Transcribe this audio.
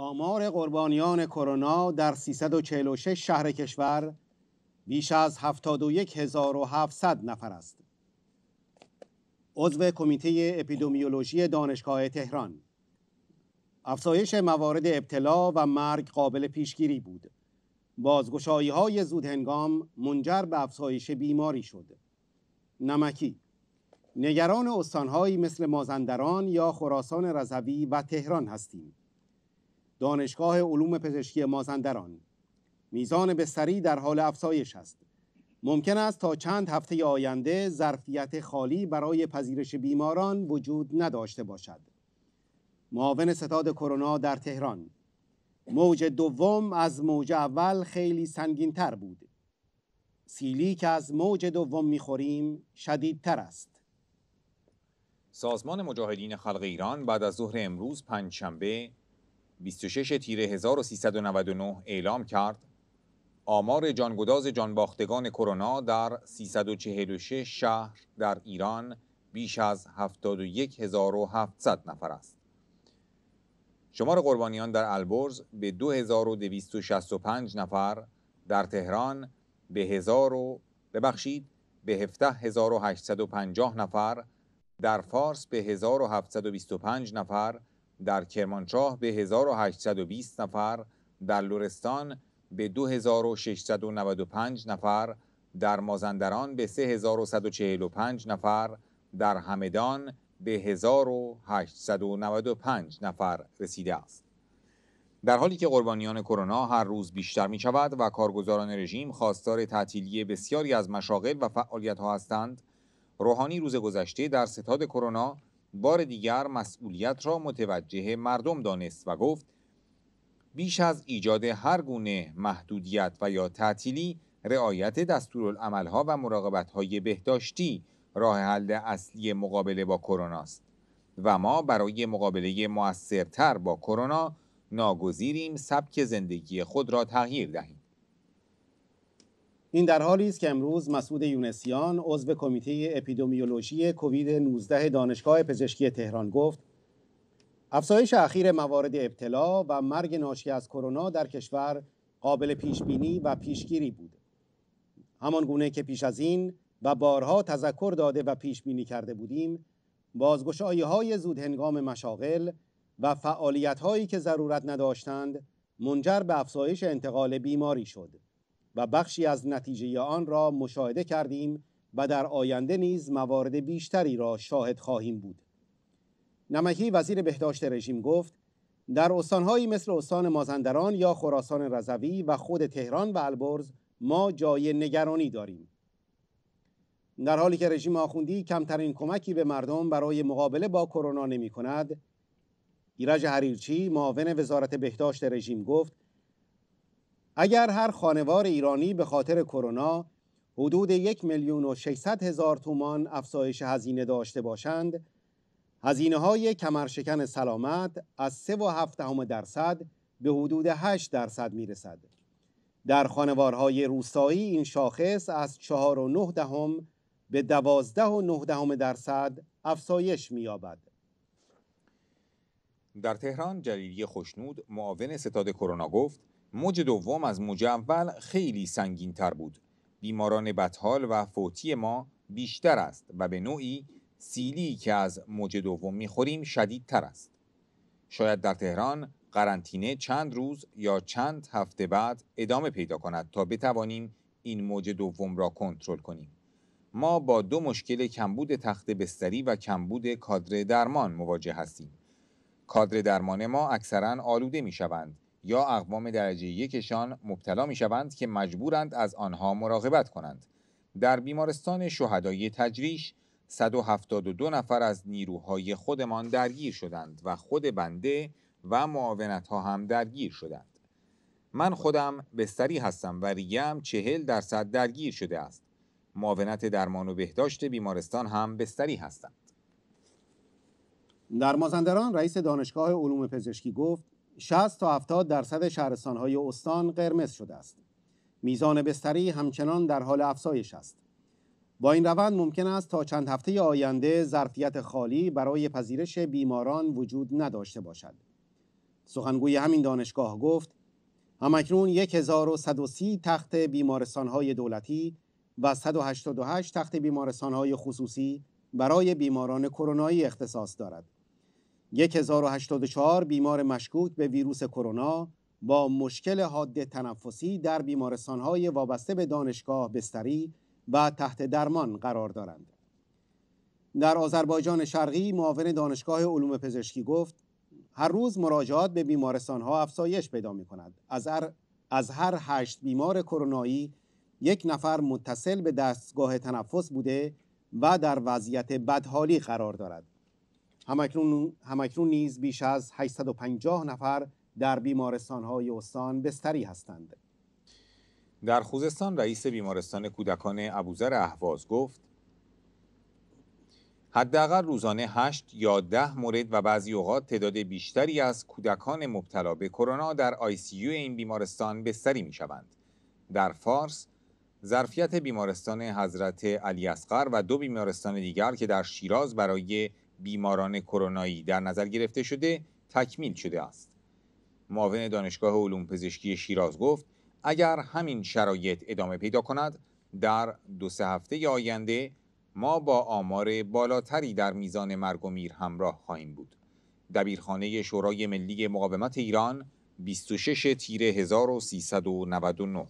آمار قربانیان کرونا در 346 شهر کشور بیش از 71700 نفر است. عضو کمیته اپیدمیولوژی دانشگاه تهران افزایش موارد ابتلا و مرگ قابل پیشگیری بود. بازگشایی های زود هنگام منجر به افزایش بیماری شد. نمکی نگران استانهایی مثل مازندران یا خراسان رضوی و تهران هستیم. دانشگاه علوم پزشکی مازندران میزان بستری در حال افزایش است ممکن است تا چند هفته آینده ظرفیت خالی برای پذیرش بیماران وجود نداشته باشد معاون ستاد کرونا در تهران موج دوم از موج اول خیلی سنگینتر بود سیلی که از موج دوم میخوریم شدیدتر است سازمان مجاهدین خلق ایران بعد از ظهر امروز پنجشنبه 26 تیر 1399 اعلام کرد آمار جانگداز جانباختگان کرونا در 346 شهر در ایران بیش از 71700 نفر است. شمار قربانیان در البرز به 2265 نفر، در تهران به 1000 ببخشید به 17850 نفر، در فارس به 1725 نفر در کرمانشاه به 1820 نفر، در لورستان به 2695 نفر، در مازندران به 3145 نفر، در همدان به 1895 نفر رسیده است. در حالی که قربانیان کرونا هر روز بیشتر می شود و کارگزاران رژیم خواستار تعطیلی بسیاری از مشاغل و فعالیت ها هستند، روحانی روز گذشته در ستاد کرونا بار دیگر مسئولیت را متوجه مردم دانست و گفت بیش از ایجاد هر گونه محدودیت و یا تعطیلی رعایت دستورالعملها و های بهداشتی راه حل اصلی مقابله با کرونا است و ما برای مقابله موثرتر با کرونا ناگزیریم سبک زندگی خود را تغییر دهیم این در حالی است که امروز مسعود یونسیان عضو کمیته اپیدمیولوژی کووید 19 دانشگاه پزشکی تهران گفت افزایش اخیر موارد ابتلا و مرگ ناشی از کرونا در کشور قابل پیش بینی و پیشگیری بود همان گونه که پیش از این و بارها تذکر داده و پیش بینی کرده بودیم بازگشایی های زود هنگام مشاغل و فعالیت هایی که ضرورت نداشتند منجر به افزایش انتقال بیماری شد و بخشی از نتیجه آن را مشاهده کردیم و در آینده نیز موارد بیشتری را شاهد خواهیم بود نمکی وزیر بهداشت رژیم گفت در استانهایی مثل استان مازندران یا خراسان رضوی و خود تهران و البرز ما جای نگرانی داریم در حالی که رژیم آخوندی کمترین کمکی به مردم برای مقابله با کرونا نمی کند ایرج حریرچی معاون وزارت بهداشت رژیم گفت اگر هر خانوار ایرانی به خاطر کرونا حدود یک میلیون و 600 هزار تومان افزایش هزینه داشته باشند هزینه های کمرشکن سلامت از 3.7 درصد به حدود 8 درصد می رسد. در خانوارهای روستایی این شاخص از 4.9 دهم به 12.9 درصد افزایش می یابد. در تهران جلیلی خوشنود معاون ستاد کرونا گفت موج دوم از موج اول خیلی سنگین تر بود بیماران بدحال و فوتی ما بیشتر است و به نوعی سیلی که از موج دوم میخوریم تر است شاید در تهران قرنطینه چند روز یا چند هفته بعد ادامه پیدا کند تا بتوانیم این موج دوم را کنترل کنیم ما با دو مشکل کمبود تخت بستری و کمبود کادر درمان مواجه هستیم کادر درمان ما اکثرا آلوده می شوند یا اقوام درجه یکشان مبتلا می شوند که مجبورند از آنها مراقبت کنند. در بیمارستان شهدای تجریش 172 نفر از نیروهای خودمان درگیر شدند و خود بنده و معاونت ها هم درگیر شدند. من خودم بستری هستم و ریم چهل درصد درگیر شده است. معاونت درمان و بهداشت بیمارستان هم بستری هستند. در مازندران رئیس دانشگاه علوم پزشکی گفت 60 تا 70 درصد شهرستانهای استان قرمز شده است. میزان بستری همچنان در حال افزایش است. با این روند ممکن است تا چند هفته آینده ظرفیت خالی برای پذیرش بیماران وجود نداشته باشد. سخنگوی همین دانشگاه گفت همکنون 1130 تخت بیمارستانهای دولتی و 188 تخت بیمارستانهای خصوصی برای بیماران کرونایی اختصاص دارد. 1084 بیمار مشکوک به ویروس کرونا با مشکل حاد تنفسی در بیمارستانهای وابسته به دانشگاه بستری و تحت درمان قرار دارند. در آذربایجان شرقی معاون دانشگاه علوم پزشکی گفت هر روز مراجعات به بیمارستانها افزایش پیدا می کند. از هر, از هر هشت بیمار کرونایی یک نفر متصل به دستگاه تنفس بوده و در وضعیت بدحالی قرار دارد. همکنون, همکنون نیز بیش از 850 نفر در بیمارستان های استان بستری هستند در خوزستان رئیس بیمارستان کودکان ابوذر اهواز گفت حداقل روزانه 8 یا 10 مورد و بعضی اوقات تعداد بیشتری از کودکان مبتلا به کرونا در آی سی یو این بیمارستان بستری می شوند. در فارس ظرفیت بیمارستان حضرت علی اصغر و دو بیمارستان دیگر که در شیراز برای بیماران کرونایی در نظر گرفته شده تکمیل شده است معاون دانشگاه علوم پزشکی شیراز گفت اگر همین شرایط ادامه پیدا کند در دو سه هفته آینده ما با آمار بالاتری در میزان مرگ و میر همراه خواهیم بود دبیرخانه شورای ملی مقاومت ایران 26 تیر 1399